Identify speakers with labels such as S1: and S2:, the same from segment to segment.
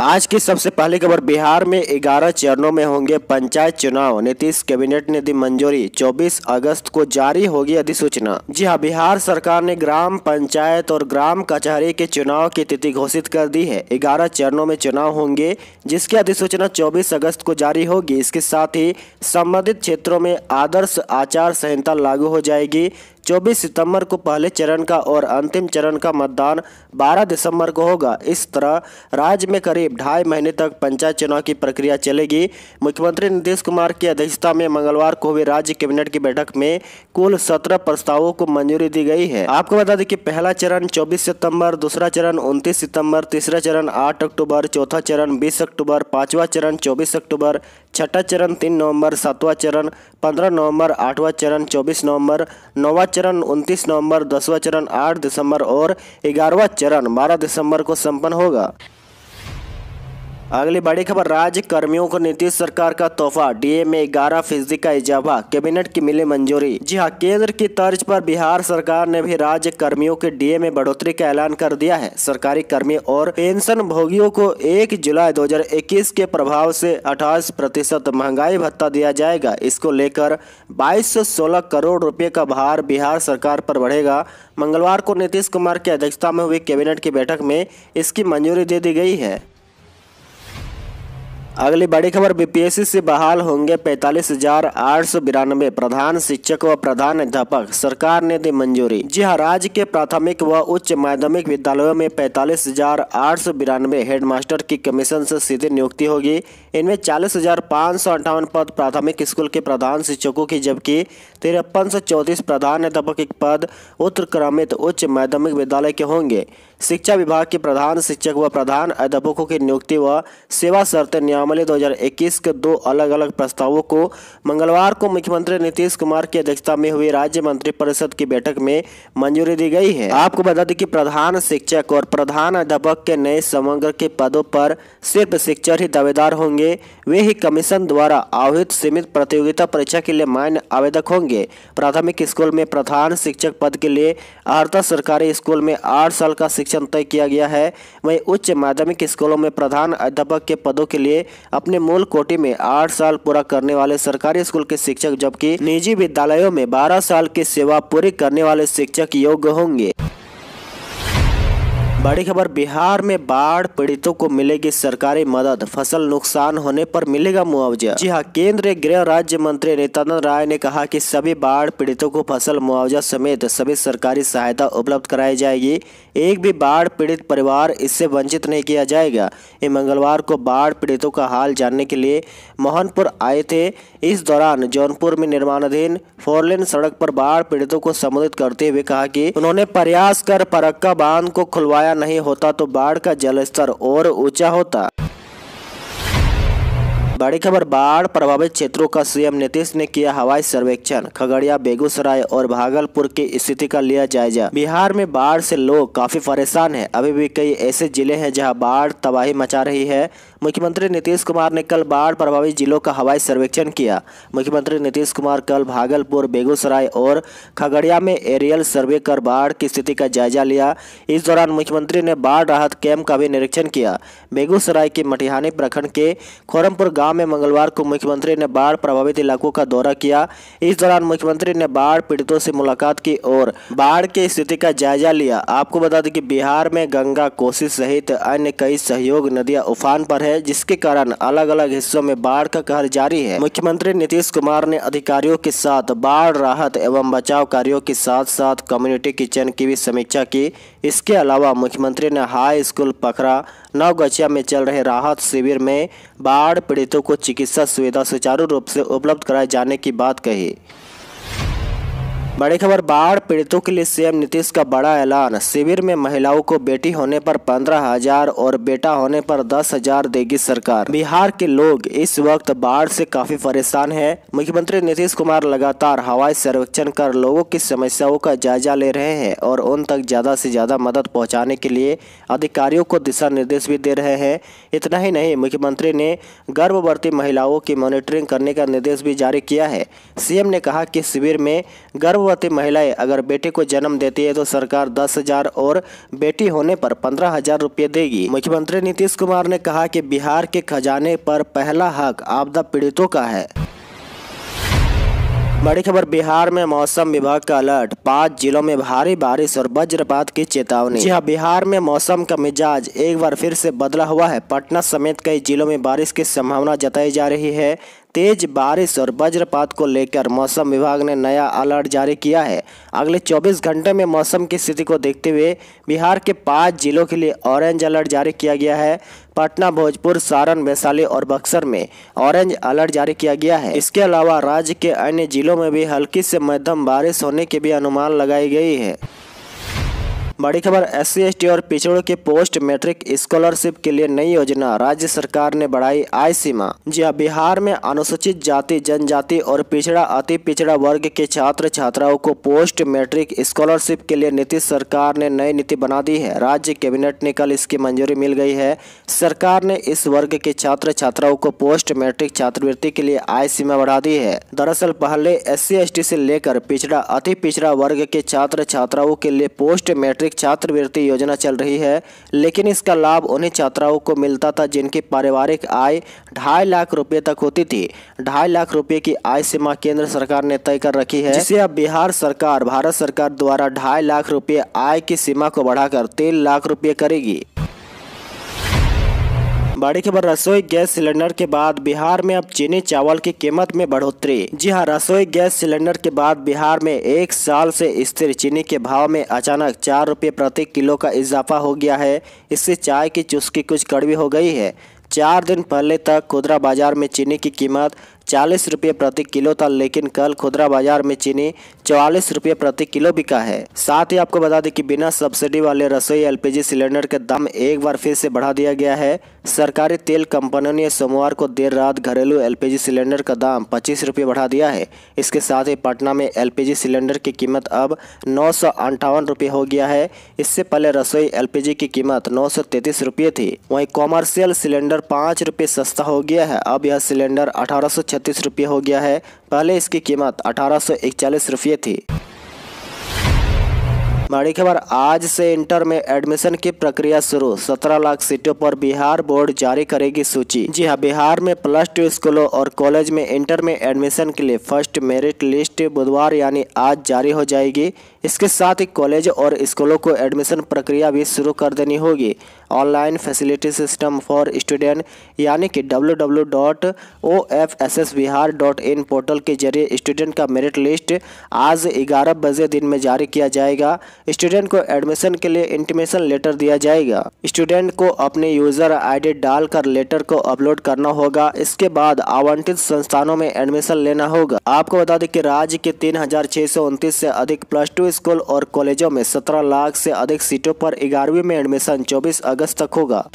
S1: आज की सबसे पहली खबर बिहार में 11 चरणों में होंगे पंचायत चुनाव नीतीश कैबिनेट ने दी मंजूरी 24 अगस्त को जारी होगी अधिसूचना जी हां बिहार सरकार ने ग्राम पंचायत और ग्राम कचहरी के चुनाव की तिथि घोषित कर दी है 11 चरणों में चुनाव होंगे जिसकी अधिसूचना 24 अगस्त को जारी होगी इसके साथ ही संबंधित क्षेत्रों में आदर्श आचार संहिता लागू हो जाएगी 24 सितंबर को पहले चरण का और अंतिम चरण का मतदान 12 दिसंबर को होगा इस तरह राज्य में करीब ढाई महीने तक पंचायत चुनाव की प्रक्रिया चलेगी मुख्यमंत्री नीतीश कुमार की अध्यक्षता में मंगलवार को हुई राज्य कैबिनेट की बैठक में कुल सत्रह प्रस्तावों को मंजूरी दी गई है आपको बता दें कि पहला चरण चौबीस सितम्बर दूसरा चरण उनतीस सितम्बर तीसरा चरण आठ अक्टूबर चौथा चरण बीस अक्टूबर पांचवा चरण चौबीस अक्टूबर छठा चरण तीन नवंबर सातवां चरण पंद्रह नवंबर आठवां चरण चौबीस नवंबर नौवां चरण उनतीस नवंबर दसवां चरण आठ दिसंबर और ग्यारहवा चरण बारह दिसंबर को संपन्न होगा अगली बड़ी खबर राज्य कर्मियों को नीतीश सरकार का तोहफा डीए में ग्यारह फीसदी का इजाफा कैबिनेट की मिली मंजूरी जी हाँ केंद्र की तर्ज पर बिहार सरकार ने भी राज्य कर्मियों के डीए में बढ़ोतरी का ऐलान कर दिया है सरकारी कर्मी और पेंशन भोगियों को एक जुलाई 2021 के प्रभाव से अठाईस प्रतिशत महंगाई भत्ता दिया जाएगा इसको लेकर बाईस करोड़ रुपये का भार बिहार सरकार पर बढ़ेगा मंगलवार को नीतीश कुमार की अध्यक्षता में हुई कैबिनेट की बैठक में इसकी मंजूरी दे दी गई है अगली बड़ी खबर बीपीएससी से बहाल होंगे पैंतालीस हजार आठ सौ बिरानवे प्रधान शिक्षक व प्रधान अध्यापक सरकार ने दी मंजूरी जी हाँ राज्य के प्राथमिक व उच्च माध्यमिक विद्यालयों में पैंतालीस हजार आठ सौ बिरानवे हेडमास्टर की कमीशन से सीधे नियुक्ति होगी इनमें चालीस हजार पाँच सौ अंठावन पद प्राथमिक स्कूल के प्रधान शिक्षकों की जबकि तिरपन सौ चौंतीस प्रधान अध्यापक पद उत्क्रमित उच्च माध्यमिक विद्यालय के होंगे शिक्षा विभाग के प्रधान शिक्षक व प्रधान अध्यापकों की नियुक्ति व सेवा शर्त नियामले 2021 के दो अलग अलग प्रस्तावों को मंगलवार को मुख्यमंत्री नीतीश कुमार की अध्यक्षता में हुई राज्य परिषद की बैठक में मंजूरी दी गई है आपको बता दें कि प्रधान शिक्षक और प्रधान अध्यापक के नए समग्र के पदों पर सिर्फ शिक्षक ही दावेदार होंगे वे ही कमीशन द्वारा आह्वित सीमित प्रतियोगिता परीक्षा के लिए मान्य आवेदक होंगे प्राथमिक स्कूल में प्रधान शिक्षक पद के लिए आहरता सरकारी स्कूल में आठ साल का शिक्षक लक्ष्यांक तय किया गया है वहीं उच्च माध्यमिक स्कूलों में प्रधान अध्यापक के पदों के लिए अपने मूल कोटे में आठ साल पूरा करने वाले सरकारी स्कूल के शिक्षक जबकि निजी विद्यालयों में बारह साल की सेवा पूरी करने वाले शिक्षक योग्य होंगे बड़ी खबर बिहार में बाढ़ पीड़ितों को मिलेगी सरकारी मदद फसल नुकसान होने पर मिलेगा मुआवजा जी हाँ केंद्रीय गृह राज्य मंत्री नित्यानंद राय ने कहा कि सभी बाढ़ पीड़ितों को फसल मुआवजा समेत सभी सरकारी सहायता उपलब्ध कराई जाएगी एक भी बाढ़ पीड़ित परिवार इससे वंचित नहीं किया जाएगा ये मंगलवार को बाढ़ पीड़ितों का हाल जानने के लिए मोहनपुर आए थे इस दौरान जौनपुर में निर्माणाधीन फोरलेन सड़क पर बाढ़ पीड़ितों को संबोधित करते हुए कहा कि उन्होंने प्रयास कर परक्का बांध को खुलवाया नहीं होता तो बाढ़ का जलस्तर और ऊंचा होता बड़ी खबर बाढ़ प्रभावित क्षेत्रों का सीएम नीतीश ने किया हवाई सर्वेक्षण खगड़िया बेगूसराय और भागलपुर की स्थिति का लिया जायजा बिहार में बाढ़ से लोग काफी परेशान हैं अभी भी कई ऐसे जिले हैं जहां बाढ़ तबाही मचा रही है मुख्यमंत्री नीतीश कुमार ने कल बाढ़ प्रभावित जिलों का हवाई सर्वेक्षण किया मुख्यमंत्री नीतीश कुमार कल भागलपुर बेगूसराय और खगड़िया में एरियल सर्वे कर बाढ़ की स्थिति का जायजा लिया इस दौरान मुख्यमंत्री ने बाढ़ राहत कैंप का भी निरीक्षण किया बेगूसराय के मटिहानी प्रखंड के खोरमपुर गुरुग्राम में मंगलवार को मुख्यमंत्री ने बाढ़ प्रभावित इलाकों का दौरा किया इस दौरान मुख्यमंत्री ने बाढ़ पीड़ितों से मुलाकात की और बाढ़ की स्थिति का जायजा लिया आपको बता दें कि बिहार में गंगा कोसी सहित अन्य कई सहयोग नदियां उफान पर है जिसके कारण अलग अलग हिस्सों में बाढ़ का कहर जारी है मुख्यमंत्री नीतीश कुमार ने अधिकारियों के साथ बाढ़ राहत एवं बचाव कार्यो के साथ साथ कम्युनिटी किचन की भी समीक्षा की इसके अलावा मुख्यमंत्री ने हाई स्कूल पखरा नवगछिया में चल रहे राहत शिविर में बाढ़ पीड़ित पीड़ितों को चिकित्सा सुविधा सुचारू रूप से उपलब्ध कराए जाने की बात कही बड़ी खबर बाढ़ पीड़ितों के लिए सीएम नीतीश का बड़ा ऐलान शिविर में महिलाओं को बेटी होने पर पंद्रह हजार और बेटा होने पर दस हजार देगी सरकार बिहार के लोग इस वक्त बाढ़ से काफी परेशान हैं मुख्यमंत्री नीतीश कुमार लगातार हवाई सर्वेक्षण कर लोगों की समस्याओं का जायजा ले रहे हैं और उन तक ज्यादा से ज्यादा मदद पहुँचाने के लिए अधिकारियों को दिशा निर्देश भी दे रहे हैं इतना ही नहीं मुख्यमंत्री ने गर्भवती महिलाओं की मॉनिटरिंग करने का निर्देश भी जारी किया है सीएम ने कहा की शिविर में गर्भ गर्भवती महिलाएं अगर बेटे को जन्म देती है तो सरकार दस हजार और बेटी होने पर पंद्रह हजार रूपए देगी मुख्यमंत्री नीतीश कुमार ने कहा कि बिहार के खजाने पर पहला हक आपदा पीड़ितों का है बड़ी खबर बिहार में मौसम विभाग का अलर्ट पाँच जिलों में भारी बारिश और वज्रपात की चेतावनी जी हाँ बिहार में मौसम का मिजाज एक बार फिर से बदला हुआ है पटना समेत कई जिलों में बारिश की संभावना जताई जा रही है तेज बारिश और वज्रपात को लेकर मौसम विभाग ने नया अलर्ट जारी किया है अगले 24 घंटे में मौसम की स्थिति को देखते हुए बिहार के पाँच जिलों के लिए ऑरेंज अलर्ट जारी किया गया है पटना भोजपुर सारण वैशाली और बक्सर में ऑरेंज अलर्ट जारी किया गया है इसके अलावा राज्य के अन्य जिलों में भी हल्की से मध्यम बारिश होने के भी अनुमान लगाई गई है बड़ी खबर एस सी और पिछड़ों के पोस्ट मैट्रिक स्कॉलरशिप के लिए नई योजना राज्य सरकार ने बढ़ाई आय सीमा जी बिहार में अनुसूचित जाति जनजाति और पिछड़ा अति पिछड़ा वर्ग के छात्र छात्राओं को पोस्ट मैट्रिक स्कॉलरशिप के लिए नीतीश सरकार ने नई नीति बना दी है राज्य कैबिनेट ने कल इसकी मंजूरी मिल गई है सरकार ने इस वर्ग के छात्र छात्राओं को पोस्ट मैट्रिक छात्रवृत्ति के लिए आय सीमा बढ़ा दी है दरअसल पहले एस सी से लेकर पिछड़ा अति पिछड़ा वर्ग के छात्र छात्राओं के लिए पोस्ट मैट्रिक वार्षिक छात्रवृत्ति योजना चल रही है लेकिन इसका लाभ उन्हीं छात्राओं को मिलता था जिनकी पारिवारिक आय ढाई लाख रुपए तक होती थी ढाई लाख रुपए की आय सीमा केंद्र सरकार ने तय कर रखी है जिसे अब बिहार सरकार भारत सरकार द्वारा ढाई लाख रुपए आय की सीमा को बढ़ाकर तीन लाख रुपए करेगी बड़ी खबर रसोई गैस सिलेंडर के बाद बिहार में अब चीनी चावल की कीमत में बढ़ोतरी जी हाँ रसोई गैस सिलेंडर के बाद बिहार में एक साल से स्थिर चीनी के भाव में अचानक चार रुपये प्रति किलो का इजाफा हो गया है इससे चाय की चुस्की कुछ कड़वी हो गई है चार दिन पहले तक खुदरा बाजार में चीनी की कीमत चालीस रुपये प्रति किलो था लेकिन कल खुदरा बाजार में चीनी चौवालीस रुपये प्रति किलो बिका है साथ ही आपको बता दें कि बिना सब्सिडी वाले रसोई एलपीजी सिलेंडर के दाम एक बार फिर से बढ़ा दिया गया है सरकारी तेल कंपनियों ने सोमवार को देर रात घरेलू एलपीजी सिलेंडर का दाम पच्चीस रुपये बढ़ा दिया है इसके साथ ही पटना में एल सिलेंडर की कीमत अब नौ सौ अंठावन हो गया है इससे पहले रसोई एल की कीमत नौ सौ थी वहीं कॉमर्शियल सिलेंडर पाँच सस्ता हो गया है अब यह सिलेंडर अठारह सौ छत्तीस रुपये हो गया है पहले इसकी कीमत अठारह सौ इकचालीस रुपये थी बड़ी खबर आज से इंटर में एडमिशन की प्रक्रिया शुरू 17 लाख सीटों पर बिहार बोर्ड जारी करेगी सूची जी हां बिहार में प्लस टू स्कूलों और कॉलेज में इंटर में एडमिशन के लिए फर्स्ट मेरिट लिस्ट बुधवार यानी आज जारी हो जाएगी इसके साथ ही कॉलेज और स्कूलों को एडमिशन प्रक्रिया भी शुरू कर देनी होगी online facility system for student यानी कि डब्ल्यू पोर्टल के जरिए स्टूडेंट का मेरिट लिस्ट आज 11 बजे दिन में जारी किया जाएगा स्टूडेंट को एडमिशन के लिए इंटीमेशन लेटर दिया जाएगा स्टूडेंट को अपने यूज़र आईडी डालकर लेटर को अपलोड करना होगा इसके बाद आवंटित संस्थानों में एडमिशन लेना होगा आपको बता दें कि राज्य के तीन से अधिक प्लस टू स्कूल और कॉलेजों में सत्रह लाख से अधिक सीटों पर ग्यारहवीं में एडमिशन चौबीस अगस्त तक होगा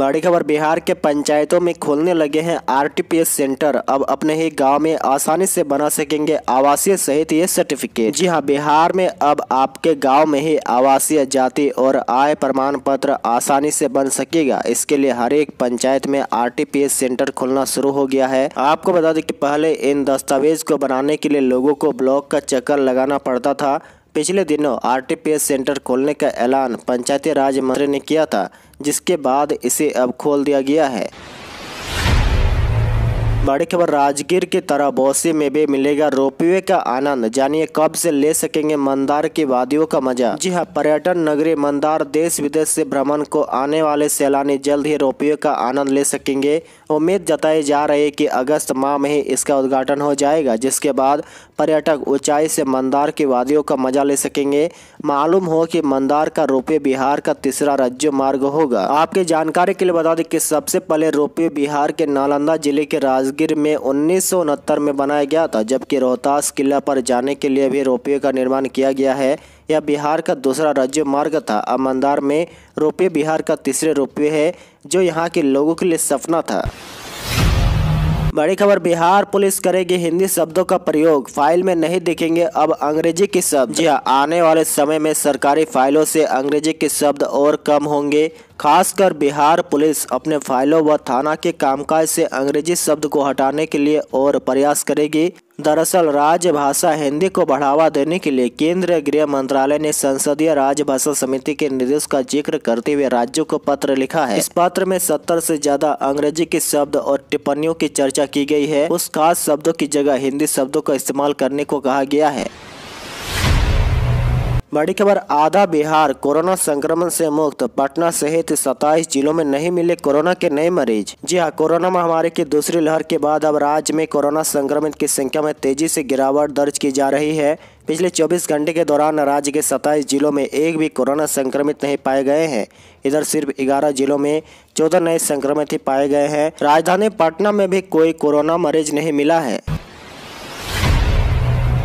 S1: बड़ी खबर बिहार के पंचायतों में खोलने लगे हैं आरटीपीएस सेंटर अब अपने ही गांव में आसानी से बना सकेंगे आवासीय सहित ये सर्टिफिकेट जी हाँ बिहार में अब आपके गाँव में ही आवासीय जाति और आय प्रमाण पत्र आसानी से बन सकेगा इसके लिए हर एक पंचायत में आर सेंटर खोलना शुरू हो गया है आपको बता दें की पहले इन दस्तावेज को बनाने के लिए लोगों को ब्लॉक का चक्कर लगाना पड़ता था पिछले दिनों आरटीपीएस सेंटर खोलने का ऐलान पंचायती राज मंत्री ने किया था जिसके बाद इसे अब खोल दिया गया है बड़ी खबर राजगीर की तरह बौसी में भी मिलेगा रोपवे का आनंद जानिए कब से ले सकेंगे मंदार की वादियों का मजा जी हाँ पर्यटन नगरी मंदार देश विदेश से भ्रमण को आने वाले सैलानी जल्द ही रोपवे का आनंद ले सकेंगे उम्मीद जताई जा रही है कि अगस्त माह में ही इसका उद्घाटन हो जाएगा जिसके बाद पर्यटक ऊंचाई से मंदार की वादियों का मजा ले सकेंगे मालूम हो कि मंदार का रोपवे बिहार का तीसरा राज्य मार्ग होगा आपकी जानकारी के लिए बता दें कि सबसे पहले रोपवे बिहार के नालंदा जिले के राज राजगीर में उन्नीस में बनाया गया था जबकि रोहतास किला पर जाने के लिए भी रोपवे का निर्माण किया गया है यह बिहार का दूसरा राज्य मार्ग था अब मंदार में रोपवे बिहार का तीसरे रोपवे है जो यहाँ के लोगों के लिए सपना था बड़ी खबर बिहार पुलिस करेगी हिंदी शब्दों का प्रयोग फाइल में नहीं दिखेंगे अब अंग्रेजी के शब्द जी हाँ, आने वाले समय में सरकारी फाइलों से अंग्रेजी के शब्द और कम होंगे खासकर बिहार पुलिस अपने फाइलों व थाना के कामकाज से अंग्रेजी शब्द को हटाने के लिए और प्रयास करेगी दरअसल राजभाषा हिंदी को बढ़ावा देने के लिए केंद्रीय गृह मंत्रालय ने संसदीय राजभाषा समिति के निर्देश का जिक्र करते हुए राज्यों को पत्र लिखा है इस पत्र में सत्तर से ज्यादा अंग्रेजी के शब्द और टिप्पणियों की चर्चा की गई है उस खास शब्दों की जगह हिंदी शब्दों का इस्तेमाल करने को कहा गया है बड़ी खबर आधा बिहार कोरोना संक्रमण से मुक्त पटना सहित 27 जिलों में नहीं मिले कोरोना के नए मरीज जी हाँ कोरोना महामारी की दूसरी लहर के बाद अब राज्य में कोरोना संक्रमित की संख्या में तेजी से गिरावट दर्ज की जा रही है पिछले 24 घंटे के दौरान राज्य के 27 जिलों में एक भी कोरोना संक्रमित नहीं पाए गए हैं इधर सिर्फ 11 जिलों में 14 नए संक्रमित ही पाए गए हैं राजधानी पटना में भी कोई कोरोना मरीज नहीं मिला है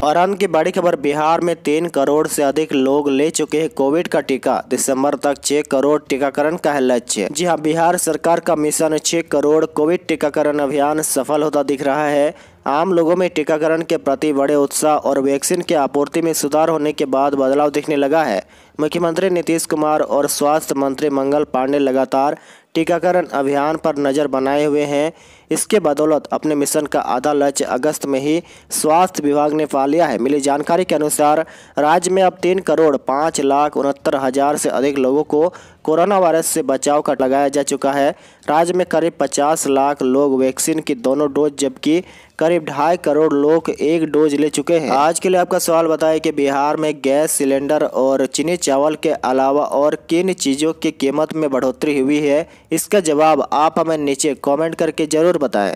S1: और अंत की बड़ी खबर बिहार में तीन करोड़ से अधिक लोग ले चुके हैं कोविड का टीका दिसंबर तक छह करोड़ टीकाकरण का है लक्ष्य जी हाँ बिहार सरकार का मिशन छह करोड़ कोविड टीकाकरण अभियान सफल होता दिख रहा है आम लोगों में टीकाकरण के प्रति बड़े उत्साह और वैक्सीन के आपूर्ति में सुधार होने के बाद बदलाव दिखने लगा है मुख्यमंत्री नीतीश कुमार और स्वास्थ्य मंत्री मंगल पांडे लगातार टीकाकरण अभियान पर नज़र बनाए हुए हैं इसके बदौलत अपने मिशन का आधा लक्ष्य अगस्त में ही स्वास्थ्य विभाग ने पा लिया है मिली जानकारी के अनुसार राज्य में अब तीन करोड़ पाँच लाख उनहत्तर हज़ार से अधिक लोगों को कोरोना वायरस से बचाव का लगाया जा चुका है राज्य में करीब 50 लाख लोग वैक्सीन की दोनों डोज जबकि करीब ढाई करोड़ लोग एक डोज ले चुके हैं आज के लिए आपका सवाल बताया कि बिहार में गैस सिलेंडर और चीनी चावल के अलावा और किन चीज़ों की कीमत में बढ़ोतरी हुई है इसका जवाब आप हमें नीचे कमेंट करके जरूर बताएं